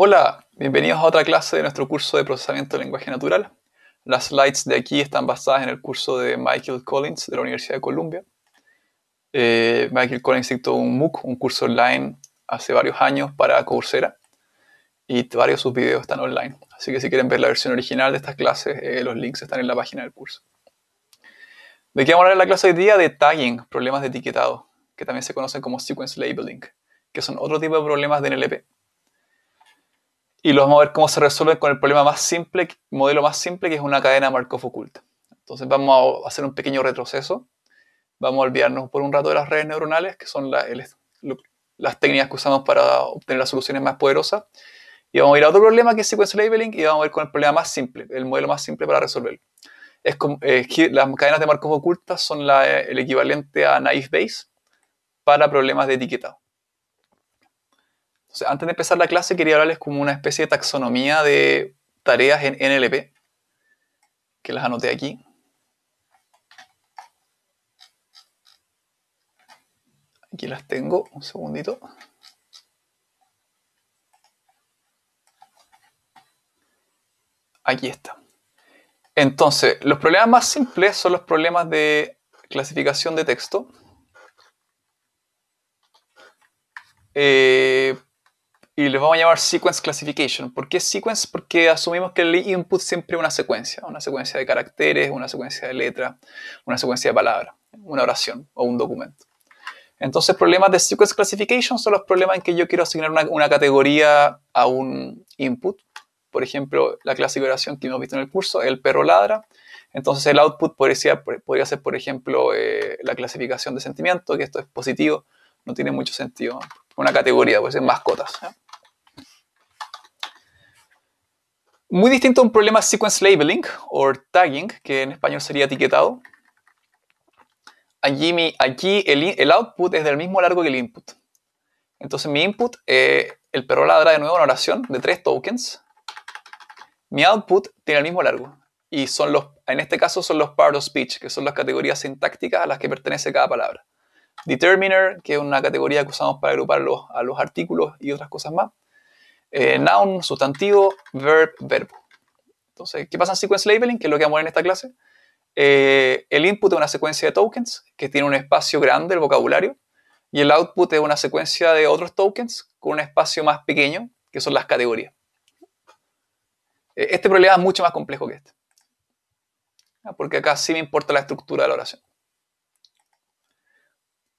Hola, bienvenidos a otra clase de nuestro curso de procesamiento de lenguaje natural. Las slides de aquí están basadas en el curso de Michael Collins de la Universidad de Columbia. Eh, Michael Collins dictó un MOOC, un curso online, hace varios años para Coursera y varios de sus videos están online. Así que si quieren ver la versión original de estas clases, eh, los links están en la página del curso. ¿De qué vamos a hablar en la clase de hoy día? De tagging, problemas de etiquetado, que también se conocen como sequence labeling, que son otro tipo de problemas de NLP y los vamos a ver cómo se resuelve con el problema más simple, modelo más simple, que es una cadena Markov oculta. Entonces vamos a hacer un pequeño retroceso. Vamos a olvidarnos por un rato de las redes neuronales, que son las técnicas que usamos para obtener las soluciones más poderosas. Y vamos a ir a otro problema que es sequence labeling y vamos a ver con el problema más simple, el modelo más simple para resolverlo. Es como, eh, las cadenas de Markov ocultas son el equivalente a naive Bayes para problemas de etiquetado antes de empezar la clase quería hablarles como una especie de taxonomía de tareas en NLP, que las anoté aquí. Aquí las tengo, un segundito. Aquí está. Entonces, los problemas más simples son los problemas de clasificación de texto. Eh, y les vamos a llamar sequence classification. ¿Por qué sequence? Porque asumimos que el input siempre es una secuencia, una secuencia de caracteres, una secuencia de letra, una secuencia de palabra, una oración o un documento. Entonces, problemas de sequence classification son los problemas en que yo quiero asignar una, categoría a un input. Por ejemplo, la oración que hemos visto en el curso, el perro ladra. Entonces, el output podría, podría ser, por ejemplo, eh, la clasificación de sentimiento, que esto es positivo, no tiene mucho sentido. Una categoría, puede ser mascotas. Muy distinto a un problema sequence labeling o tagging, que en español sería etiquetado. Allí, mi, aquí el, output es del mismo largo que el input. Entonces mi input, eh, el perro ladra de nuevo una oración de tres tokens. Mi output tiene el mismo largo. Y son los, en este caso son los part of speech, que son las categorías sintácticas a las que pertenece cada palabra. Determiner, que es una categoría que usamos para agrupar los, a los artículos y otras cosas más. Eh, noun, sustantivo, verb, verbo. Entonces, ¿qué pasa en sequence labeling? Que es lo que vamos a ver en esta clase. Eh, el input es una secuencia de tokens que tiene un espacio grande, el vocabulario, y el output es una secuencia de otros tokens con un espacio más pequeño, que son las categorías. Eh, este problema es mucho más complejo que este, ah, porque acá sí me importa la estructura de la oración.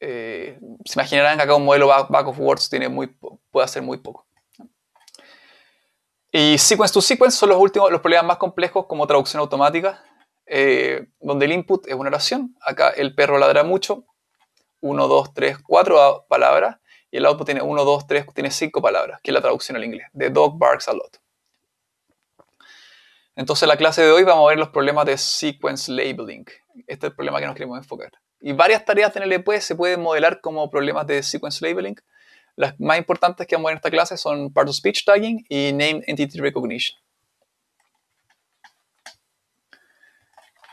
se imaginarán que acá un modelo back of words tiene muy, puede hacer muy poco. Y sequence to sequence son los últimos, los problemas más complejos como traducción automática, eh, donde el input es una oración. Acá el perro ladra mucho, 1, 2, 3, 4 palabras, y el output tiene 1, 2, 3, tiene 5 palabras, que es la traducción al inglés, The dog barks a lot. Entonces la clase de hoy vamos a ver los problemas de sequence labeling. Este es el problema que nos queremos enfocar. Y varias tareas el NLP e se pueden modelar como problemas de sequence labeling. Las más importantes que vamos a ver en esta clase son Part of Speech Tagging y Name Entity Recognition.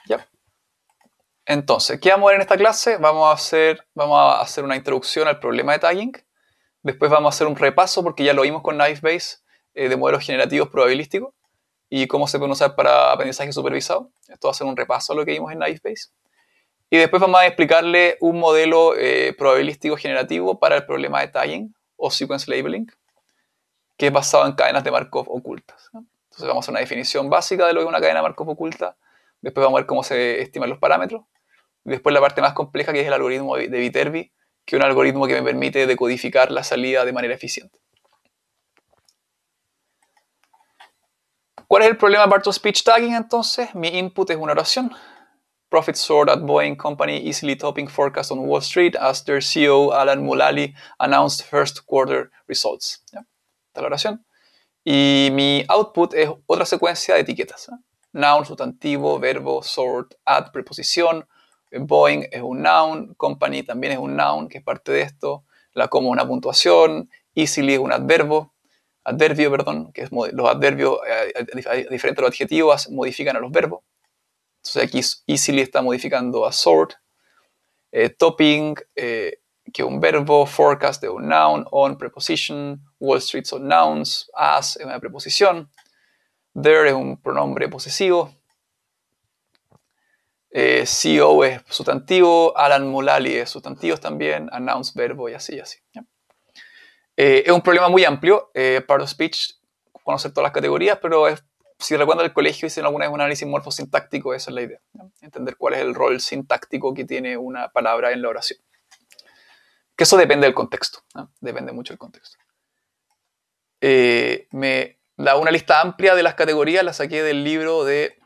Yep. Entonces, ¿qué vamos a ver en esta clase? Vamos a, hacer, vamos a hacer una introducción al problema de tagging. Después vamos a hacer un repaso, porque ya lo vimos con KnifeBase, eh, de modelos generativos probabilísticos y cómo se pueden usar para aprendizaje supervisado. Esto va a ser un repaso a lo que vimos en KnifeBase. Y después vamos a explicarle un modelo eh, probabilístico generativo para el problema de tagging, o sequence labeling, que es basado en cadenas de Markov ocultas. Entonces vamos a una definición básica de lo que es una cadena de Markov oculta, después vamos a ver cómo se estiman los parámetros, después la parte más compleja que es el algoritmo de Viterbi, que es un algoritmo que me permite decodificar la salida de manera eficiente. ¿Cuál es el problema de Speech Tagging entonces? Mi input es una oración, profit soared at Boeing Company, easily topping forecast on Wall Street as their CEO Alan Mulally announced first quarter results. ¿Ya? es la oración. Y mi output es otra secuencia de etiquetas. ¿eh? Noun, sustantivo, verbo, sort, at, preposición. Boeing es un noun, company también es un noun, que es parte de esto. La como una puntuación, easily es un adverbio. adverbio, perdón, que los adverbios, eh, eh, diferentes a, los adjetivos, modifican a los verbos. Entonces aquí easily está modificando a sort, eh, topping, que eh, que un verbo, forecast de un noun, on preposition, Wall Street son nouns, as es una preposición, there es un pronombre posesivo, eh, CO es sustantivo, Alan Mulally es sustantivo también, announce verbo y así y así. Eh, es un problema muy amplio eh, para speech conocer todas las categorías, pero es si recuerdan el colegio, hicieron alguna vez un análisis morfosintáctico, esa es la idea. Entender cuál es el rol sintáctico que tiene una palabra en la oración. Que eso depende del contexto, depende mucho del contexto. Eh, me da una lista amplia de las categorías, la saqué del libro de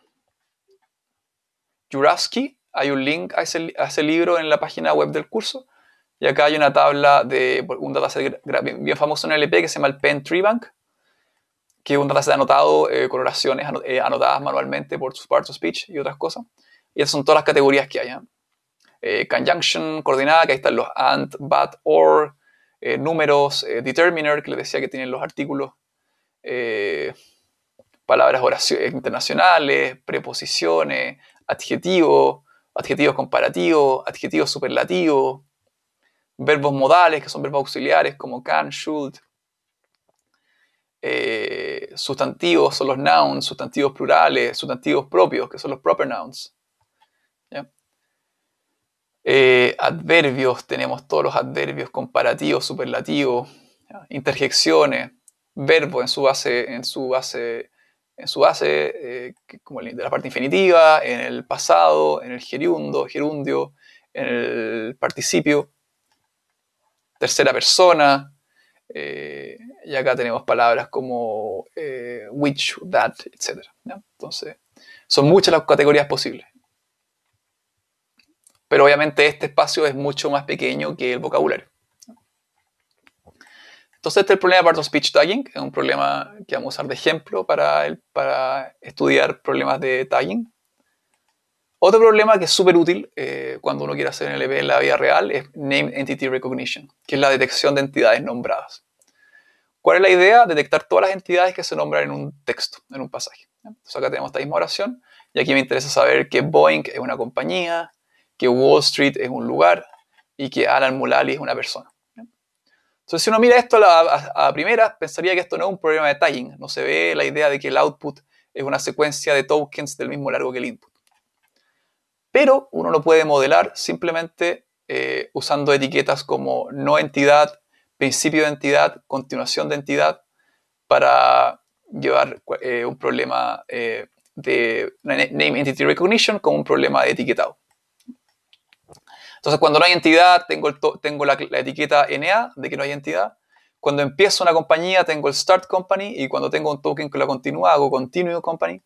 Juraski. Hay un link a ese, libro en la página web del curso. Y acá hay una tabla de un dataset bien famoso en LP que se llama el Pen Bank, que un clase ha anotado coloraciones eh, con eh, anotadas manualmente por sus parts of speech y otras cosas. Y esas son todas las categorías que hay. ¿eh? conjunction, coordinada que ahí están los and, but, or, números, determiner, que les decía que tienen los artículos, palabras internacionales, preposiciones, adjetivos, adjetivos comparativos, adjetivos superlativos, verbos modales, que son verbos auxiliares como can, should, eh, sustantivos son los nouns, sustantivos plurales, sustantivos propios, que son los proper nouns. Eh, adverbios, tenemos todos los adverbios, comparativos, superlativos, interjecciones, verbo en su base, en su base, en su base eh, como de la parte infinitiva, en el pasado, en el gerundo, gerundio, en el participio, tercera persona, eh, y acá tenemos palabras como eh, which, that, etc. Entonces, son muchas las categorías posibles. Pero obviamente este espacio es mucho más pequeño que el vocabulario. Entonces, este es el problema de Part of Speech Tagging. Es un problema que vamos a usar de ejemplo para, el, para estudiar problemas de tagging. Otro problema que es súper útil eh, cuando uno quiere hacer NLP en la vida real es Name Entity Recognition, que es la detección de entidades nombradas. ¿Cuál es la idea? Detectar todas las entidades que se nombran en un texto, en un pasaje. Entonces acá tenemos esta misma oración y aquí me interesa saber que Boeing es una compañía, que Wall Street es un lugar y que Alan Mulally es una persona. Entonces, si uno mira esto a primera, pensaría que esto no es un problema de tagging. No se ve la idea de que el output es una secuencia de tokens del mismo largo que el input pero uno lo puede modelar simplemente eh, usando etiquetas como no entidad, principio de entidad, continuación de entidad, para llevar eh, un problema eh, de Name Entity Recognition como un problema de etiquetado. Entonces, cuando no hay entidad, tengo, la, etiqueta NA de que no hay entidad. Cuando empiezo una compañía, tengo el Start Company. Y cuando tengo un token que la continúa, hago Continue Company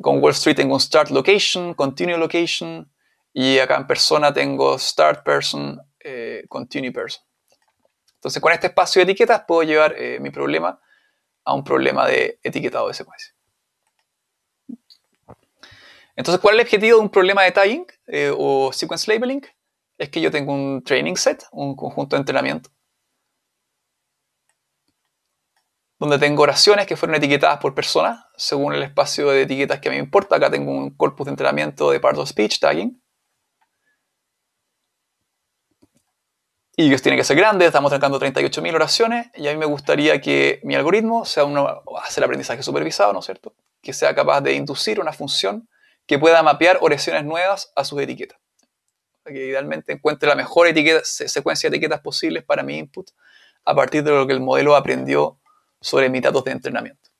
con Wall Street tengo un start location, continue location, y acá en persona tengo start person, eh, continue person. Entonces con este espacio de etiquetas puedo llevar eh, mi problema a un problema de etiquetado de secuencia. Entonces, ¿cuál es el objetivo de un problema de tagging eh, o sequence labeling? Es que yo tengo un training set, un conjunto de entrenamiento, donde tengo oraciones que fueron etiquetadas por personas según el espacio de etiquetas que a mí me importa. Acá tengo un corpus de entrenamiento de part of speech tagging. Y que tiene que ser grande. estamos trancando 38.000 oraciones y a mí me gustaría que mi algoritmo sea uno, hacer aprendizaje supervisado, ¿no es cierto? Que sea capaz de inducir una función que pueda mapear oraciones nuevas a sus etiquetas. que idealmente encuentre la mejor secuencia de etiquetas posibles para mi input a partir de lo que el modelo aprendió sobre mis datos de entrenamiento.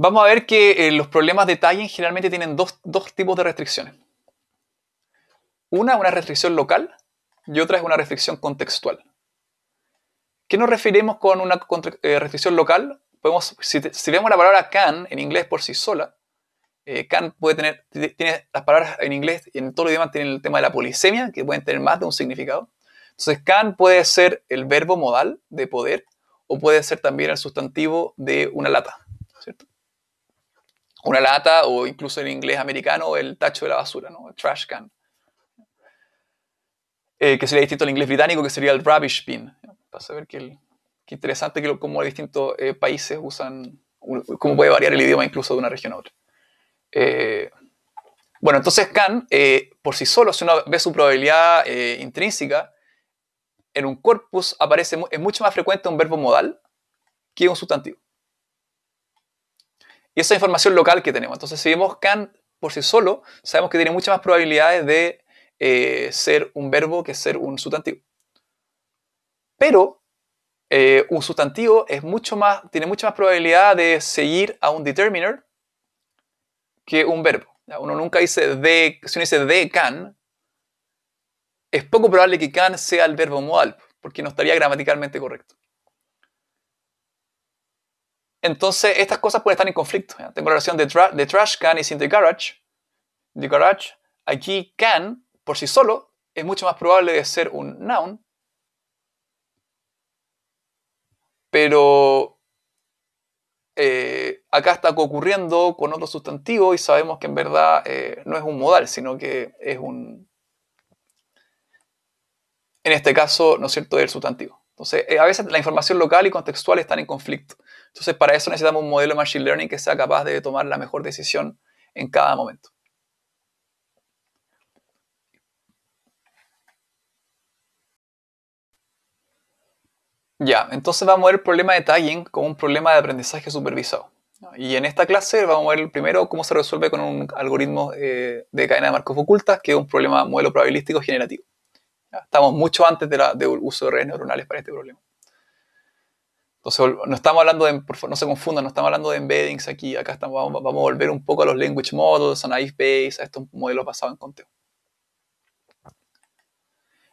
Vamos a ver que eh, los problemas de tagging generalmente tienen dos, tipos de restricciones. Una es una restricción local y otra es una restricción contextual. ¿Qué nos referimos con una eh, restricción local? Podemos, si, vemos la palabra can en inglés por sí sola, eh, can puede tener, tiene las palabras en inglés y en todo los idiomas tienen el tema de la polisemia, que pueden tener más de un significado. Entonces, can puede ser el verbo modal de poder o puede ser también el sustantivo de una lata una lata o incluso en inglés americano el tacho de la basura, ¿no? el trash can. Eh, que sería distinto al inglés británico, que sería el rubbish bin. Para saber que, interesante que lo, cómo distintos eh, países usan, cómo puede variar el idioma incluso de una región a otra. Eh, bueno, entonces can, por sí solo, si uno ve su probabilidad intrínseca, en un corpus aparece, es mucho más frecuente un verbo modal que un sustantivo. Y esa información local que tenemos. Entonces, si vemos can por sí solo, sabemos que tiene muchas más probabilidades de eh, ser un verbo que ser un sustantivo. Pero eh, un sustantivo es mucho más, tiene mucha más probabilidad de seguir a un determiner que un verbo. Uno nunca dice de, si dice de can, es poco probable que can sea el verbo modal, porque no estaría gramaticalmente correcto. Entonces, estas cosas pueden estar en conflicto. Tengo la relación de, trash can y sin the garage. The garage, aquí can, por sí solo, es mucho más probable de ser un noun. Pero eh, acá está ocurriendo con otro sustantivo y sabemos que en verdad eh, no es un modal, sino que es un... En este caso, ¿no es cierto?, el sustantivo. Entonces, eh, a veces la información local y contextual están en conflicto. Entonces, para eso necesitamos un modelo de Machine Learning que sea capaz de tomar la mejor decisión en cada momento. Ya, entonces vamos a ver el problema de tagging como un problema de aprendizaje supervisado. Y en esta clase vamos a ver primero cómo se resuelve con un algoritmo eh, de cadena de marcos ocultas, que es un problema modelo probabilístico generativo. Estamos mucho antes del de uso de redes neuronales para este problema. Entonces, no estamos hablando de, no se confundan, no estamos hablando de embeddings aquí, acá estamos, vamos, a volver un poco a los language models, a naive base, a estos modelos basados en conteo.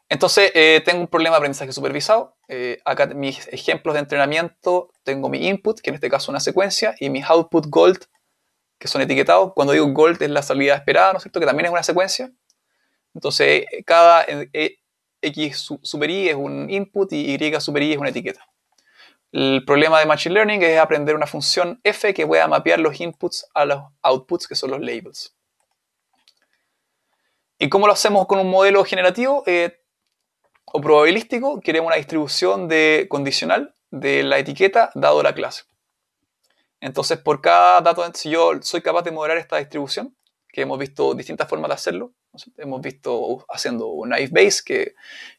Entonces, eh, tengo un problema de aprendizaje supervisado. Eh, acá mis ejemplos de entrenamiento, tengo mi input, que en este caso es una secuencia, y mis output gold, que son etiquetados. Cuando digo gold es la salida esperada, ¿no es cierto? Que también es una secuencia. Entonces, cada eh, X sub, i es un input y Y super i es una etiqueta. El problema de Machine Learning es aprender una función f que pueda mapear los inputs a los outputs, que son los labels. ¿Y cómo lo hacemos con un modelo generativo eh, o probabilístico? Queremos una distribución de, condicional de la etiqueta dado la clase. Entonces, por cada dato, si yo soy capaz de moderar esta distribución, que hemos visto distintas formas de hacerlo, hemos visto haciendo un knife base, que,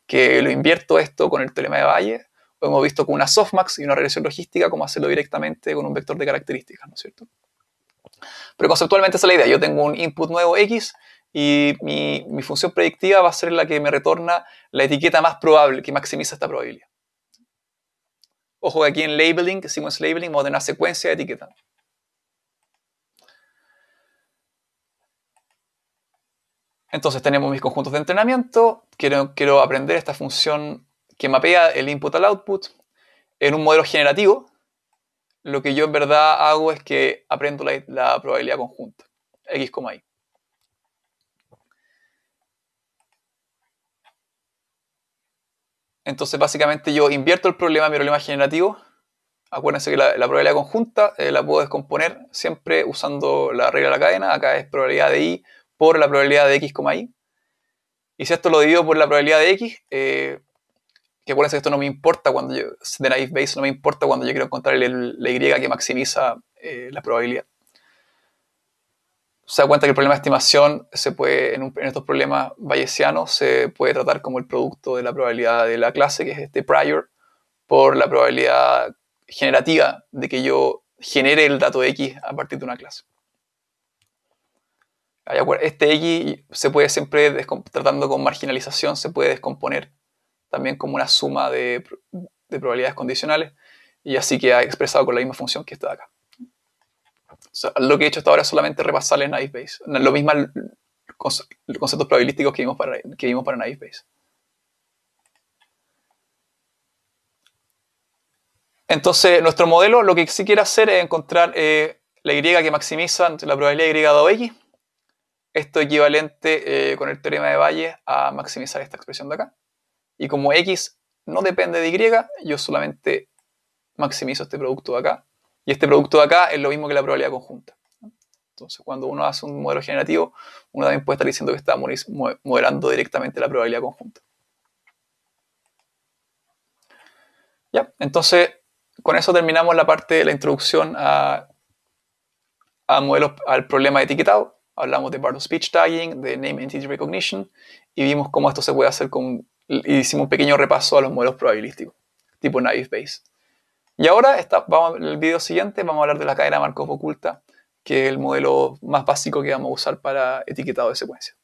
que lo invierto esto con el teorema de Bayes, hemos visto con una softmax y una regresión logística, cómo hacerlo directamente con un vector de características, ¿no es cierto? Pero conceptualmente esa es la idea. Yo tengo un input nuevo X y mi, función predictiva va a ser la que me retorna la etiqueta más probable, que maximiza esta probabilidad. Ojo que aquí en labeling, sequence labeling, vamos a una secuencia de etiquetas. Entonces tenemos mis conjuntos de entrenamiento, quiero, quiero aprender esta función que mapea el input al output en un modelo generativo, lo que yo en verdad hago es que aprendo la, probabilidad conjunta, x, y. Entonces, básicamente yo invierto el problema mi problema generativo. Acuérdense que la, probabilidad conjunta eh, la puedo descomponer siempre usando la regla de la cadena. Acá es probabilidad de Y por la probabilidad de x, y. Y si esto lo divido por la probabilidad de x, eh, que acuérdense que esto no me importa cuando yo, de no me importa cuando yo quiero encontrar la Y que maximiza eh, la probabilidad. Se da cuenta que el problema de estimación se puede, en, estos problemas bayesianos se puede tratar como el producto de la probabilidad de la clase, que es este prior, por la probabilidad generativa de que yo genere el dato X a partir de una clase. Este X se puede siempre, tratando con marginalización, se puede descomponer también como una suma de, probabilidades condicionales, y así que ha expresado con la misma función que está acá. lo que he hecho hasta ahora es solamente repasar el lo mismo los conceptos probabilísticos que vimos para, que vimos para naive Bayes. Entonces, nuestro modelo lo que sí quiere hacer es encontrar eh, la Y que maximiza la probabilidad de Y dado X. Esto equivalente eh, con el teorema de valle a maximizar esta expresión de acá. Y como X no depende de Y, yo solamente maximizo este producto de acá. Y este producto de acá es lo mismo que la probabilidad conjunta. Entonces, cuando uno hace un modelo generativo, uno también puede estar diciendo que está modelando directamente la probabilidad conjunta. Ya, entonces, con eso terminamos la parte de la introducción a, modelos, al problema de etiquetado. Hablamos de part of speech tagging, de name entity recognition, y vimos cómo esto se puede hacer con hicimos un pequeño repaso a los modelos probabilísticos, tipo Naive Bayes. Y ahora, vamos, en el video siguiente vamos a hablar de la cadena Markov oculta, que es el modelo más básico que vamos a usar para etiquetado de secuencia.